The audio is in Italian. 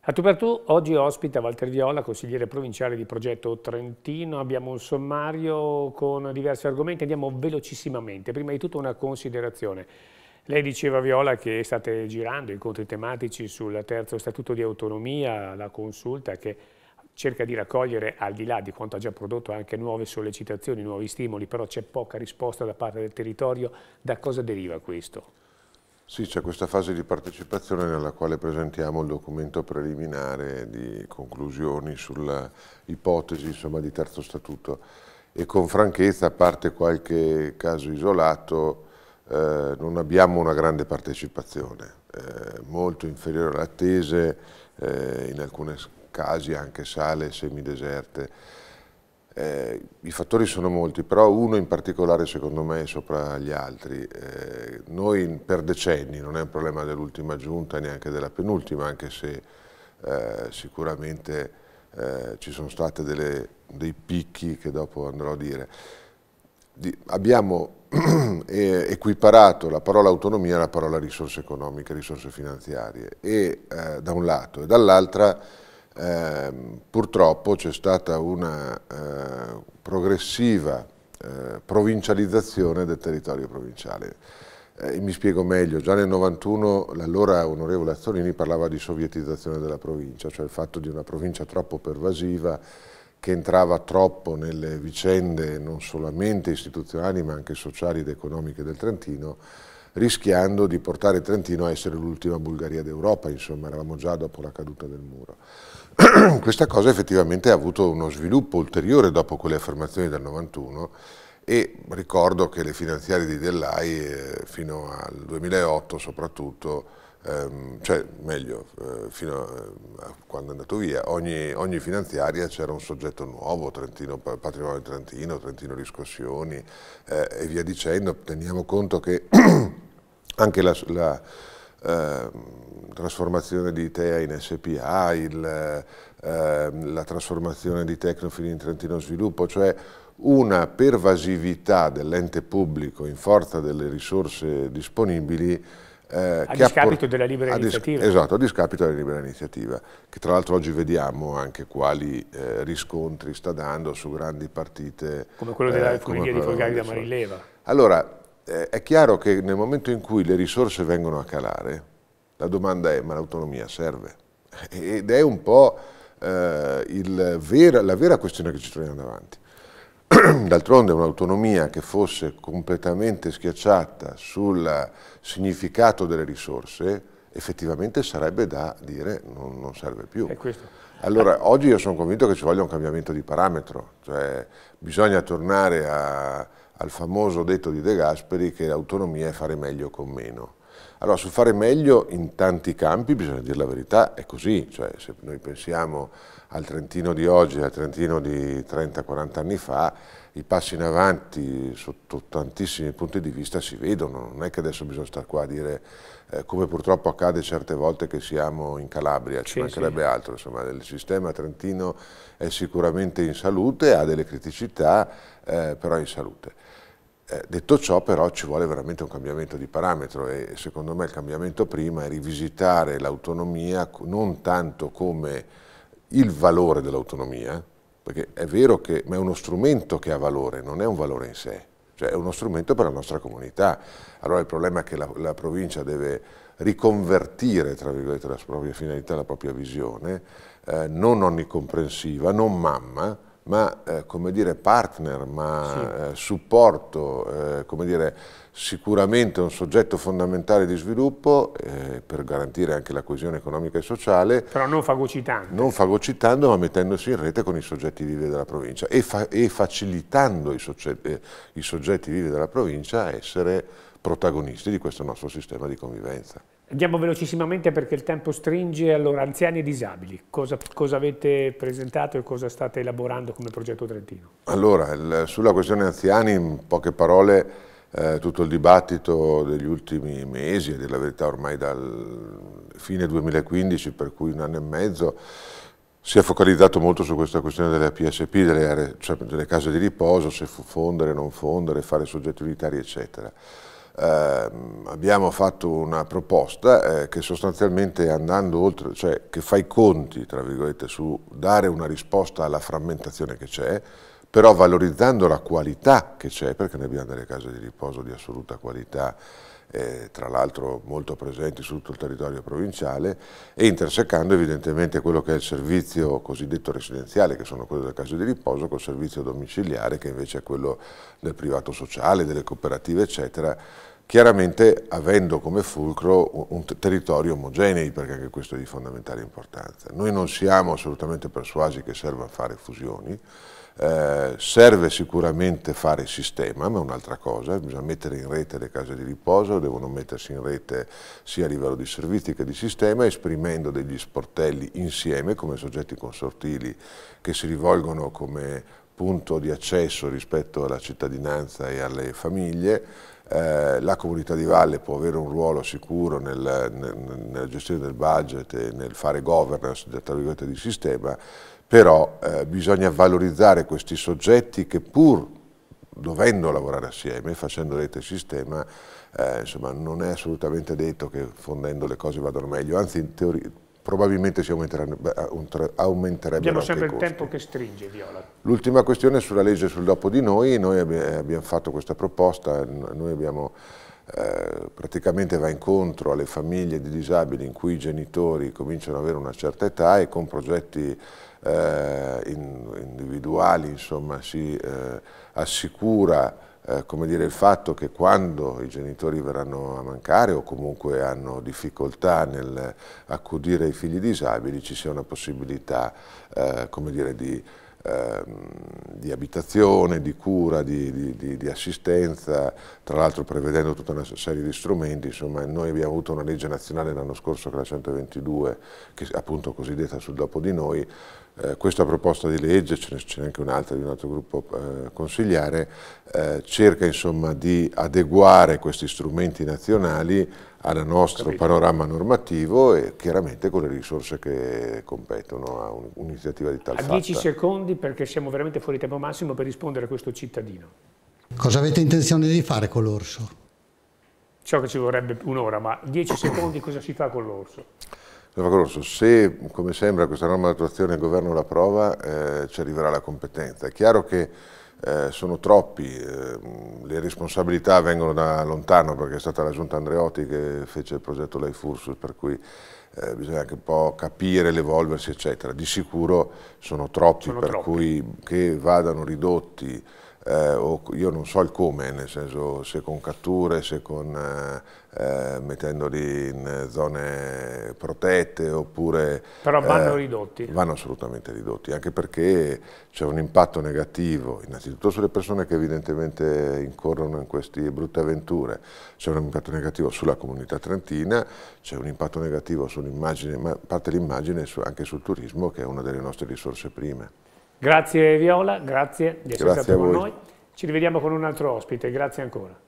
A tu per tu oggi ospita Walter Viola, consigliere provinciale di progetto Trentino. Abbiamo un sommario con diversi argomenti, andiamo velocissimamente. Prima di tutto una considerazione. Lei diceva, Viola, che state girando incontri tematici sul terzo statuto di autonomia, la consulta che cerca di raccogliere, al di là di quanto ha già prodotto, anche nuove sollecitazioni, nuovi stimoli, però c'è poca risposta da parte del territorio. Da cosa deriva questo? Sì, c'è questa fase di partecipazione nella quale presentiamo il documento preliminare di conclusioni sulla ipotesi insomma, di terzo statuto e con franchezza, a parte qualche caso isolato, eh, non abbiamo una grande partecipazione, eh, molto inferiore alle attese, eh, in alcuni casi anche sale semideserte. Eh, I fattori sono molti, però uno in particolare secondo me è sopra gli altri. Eh, noi per decenni, non è un problema dell'ultima giunta neanche della penultima, anche se sicuramente ci sono stati dei picchi che dopo andrò a dire, abbiamo equiparato la parola autonomia alla parola risorse economiche, risorse finanziarie, e, eh, da un lato, e dall'altra eh, purtroppo c'è stata una eh, progressiva eh, provincializzazione del territorio provinciale. Eh, mi spiego meglio, già nel 91 l'allora onorevole Azzolini parlava di sovietizzazione della provincia, cioè il fatto di una provincia troppo pervasiva, che entrava troppo nelle vicende non solamente istituzionali ma anche sociali ed economiche del Trentino, rischiando di portare Trentino a essere l'ultima Bulgaria d'Europa, insomma eravamo già dopo la caduta del muro. Questa cosa effettivamente ha avuto uno sviluppo ulteriore dopo quelle affermazioni del 91 e ricordo che le finanziarie di Dell'AI eh, fino al 2008 soprattutto ehm, cioè meglio, eh, fino eh, a quando è andato via, ogni, ogni finanziaria c'era un soggetto nuovo, Trentino, Patrimonio Trentino, Trentino Riscossioni eh, e via dicendo, teniamo conto che anche la, la eh, trasformazione di ITEA in SPA, il, eh, la trasformazione di Tecnofin in Trentino Sviluppo, cioè una pervasività dell'ente pubblico in forza delle risorse disponibili eh, a discapito della libera iniziativa. Esatto, a discapito della libera iniziativa, che tra l'altro oggi vediamo anche quali eh, riscontri sta dando su grandi partite. Come quello della eh, come di Folgari da Marileva. Allora, eh, è chiaro che nel momento in cui le risorse vengono a calare, la domanda è ma l'autonomia serve? Ed è un po' eh, vera, la vera questione che ci troviamo davanti. d'altronde un'autonomia che fosse completamente schiacciata sul significato delle risorse, effettivamente sarebbe da dire non, non serve più. Allora, oggi io sono convinto che ci voglia un cambiamento di parametro, cioè bisogna tornare a, al famoso detto di De Gasperi che l'autonomia è fare meglio con meno. Allora, sul fare meglio in tanti campi, bisogna dire la verità, è così, cioè se noi pensiamo al Trentino di oggi, al Trentino di 30-40 anni fa, i passi in avanti sotto tantissimi punti di vista si vedono, non è che adesso bisogna stare qua a dire eh, come purtroppo accade certe volte che siamo in Calabria, ci sì, mancherebbe sì. altro, insomma il sistema trentino è sicuramente in salute, ha delle criticità, eh, però è in salute. Eh, detto ciò però ci vuole veramente un cambiamento di parametro e secondo me il cambiamento prima è rivisitare l'autonomia non tanto come il valore dell'autonomia, perché è vero che ma è uno strumento che ha valore, non è un valore in sé, cioè è uno strumento per la nostra comunità. Allora il problema è che la, la provincia deve riconvertire tra virgolette, la propria finalità, la propria visione, eh, non onnicomprensiva, non mamma, ma eh, come dire partner, ma sì. eh, supporto, eh, come dire sicuramente un soggetto fondamentale di sviluppo eh, per garantire anche la coesione economica e sociale. Però non fagocitando. Non fagocitando ma mettendosi in rete con i soggetti vivi della provincia e, fa e facilitando i, soggetti, eh, i soggetti vivi della provincia a essere protagonisti di questo nostro sistema di convivenza. Andiamo velocissimamente perché il tempo stringe. Allora, anziani e disabili, cosa, cosa avete presentato e cosa state elaborando come progetto Trentino? Allora, il, sulla questione anziani, in poche parole, eh, tutto il dibattito degli ultimi mesi, e della verità ormai dal fine 2015, per cui un anno e mezzo, si è focalizzato molto su questa questione delle PSP, delle, cioè delle case di riposo, se fondere, non fondere, fare soggetti unitari, eccetera eh, abbiamo fatto una proposta eh, che sostanzialmente andando oltre, cioè che fa i conti, tra virgolette, su dare una risposta alla frammentazione che c'è, però valorizzando la qualità che c'è, perché noi abbiamo delle case di riposo di assoluta qualità, eh, tra l'altro molto presenti su tutto il territorio provinciale e intersecando evidentemente quello che è il servizio cosiddetto residenziale che sono quello delle case di riposo col servizio domiciliare che invece è quello del privato sociale, delle cooperative eccetera chiaramente avendo come fulcro un territorio omogenei perché anche questo è di fondamentale importanza. Noi non siamo assolutamente persuasi che serva a fare fusioni eh, serve sicuramente fare sistema, ma è un'altra cosa, bisogna mettere in rete le case di riposo, devono mettersi in rete sia a livello di servizi che di sistema, esprimendo degli sportelli insieme come soggetti consortili che si rivolgono come punto di accesso rispetto alla cittadinanza e alle famiglie, eh, la comunità di valle può avere un ruolo sicuro nel, nel, nella gestione del budget e nel fare governance di sistema, però eh, bisogna valorizzare questi soggetti che pur dovendo lavorare assieme, facendo rete sistema, eh, insomma, non è assolutamente detto che fondendo le cose vadano meglio, anzi in teoria probabilmente si aumenterebbe Abbiamo sempre il costi. tempo che stringe, Viola. L'ultima questione è sulla legge sul dopo di noi, noi eh, abbiamo fatto questa proposta, noi abbiamo eh, praticamente va incontro alle famiglie di disabili in cui i genitori cominciano ad avere una certa età e con progetti eh, in, individuali insomma, si eh, assicura eh, come dire, il fatto che quando i genitori verranno a mancare o comunque hanno difficoltà nel accudire i figli disabili ci sia una possibilità eh, come dire, di, eh, di, abitazione, di cura, di, di, di assistenza, tra l'altro prevedendo tutta una serie di strumenti. Insomma, noi abbiamo avuto una legge nazionale l'anno scorso, che è la 122, che è appunto cosiddetta sul dopo di noi, eh, questa proposta di legge, ce n'è anche un'altra di un altro gruppo eh, consigliare, eh, cerca insomma di adeguare questi strumenti nazionali al nostro Capito. panorama normativo e chiaramente con le risorse che competono a un'iniziativa di tal a fatta. A 10 secondi perché siamo veramente fuori tempo massimo per rispondere a questo cittadino. Cosa avete intenzione di fare con l'orso? Ciò che ci vorrebbe un'ora, ma dieci secondi cosa si fa con l'orso? Grosso, se come sembra questa norma di attuazione il governo la prova, eh, ci arriverà la competenza. È chiaro che eh, sono troppi, eh, le responsabilità vengono da lontano perché è stata la giunta Andreotti che fece il progetto Life Ursus, per cui eh, bisogna anche un po' capire l'evolversi eccetera. Di sicuro sono troppi, sono per troppi. cui che vadano ridotti eh, o io non so il come, nel senso se con catture, se con, eh, eh, mettendoli in zone protette oppure... Però vanno eh, ridotti. Vanno assolutamente ridotti, anche perché c'è un impatto negativo innanzitutto sulle persone che evidentemente incorrono in queste brutte avventure, c'è un impatto negativo sulla comunità trentina, c'è un impatto negativo sull'immagine, ma parte l'immagine anche sul turismo che è una delle nostre risorse prime. Grazie Viola, grazie di essere grazie stato con noi. Ci rivediamo con un altro ospite, grazie ancora.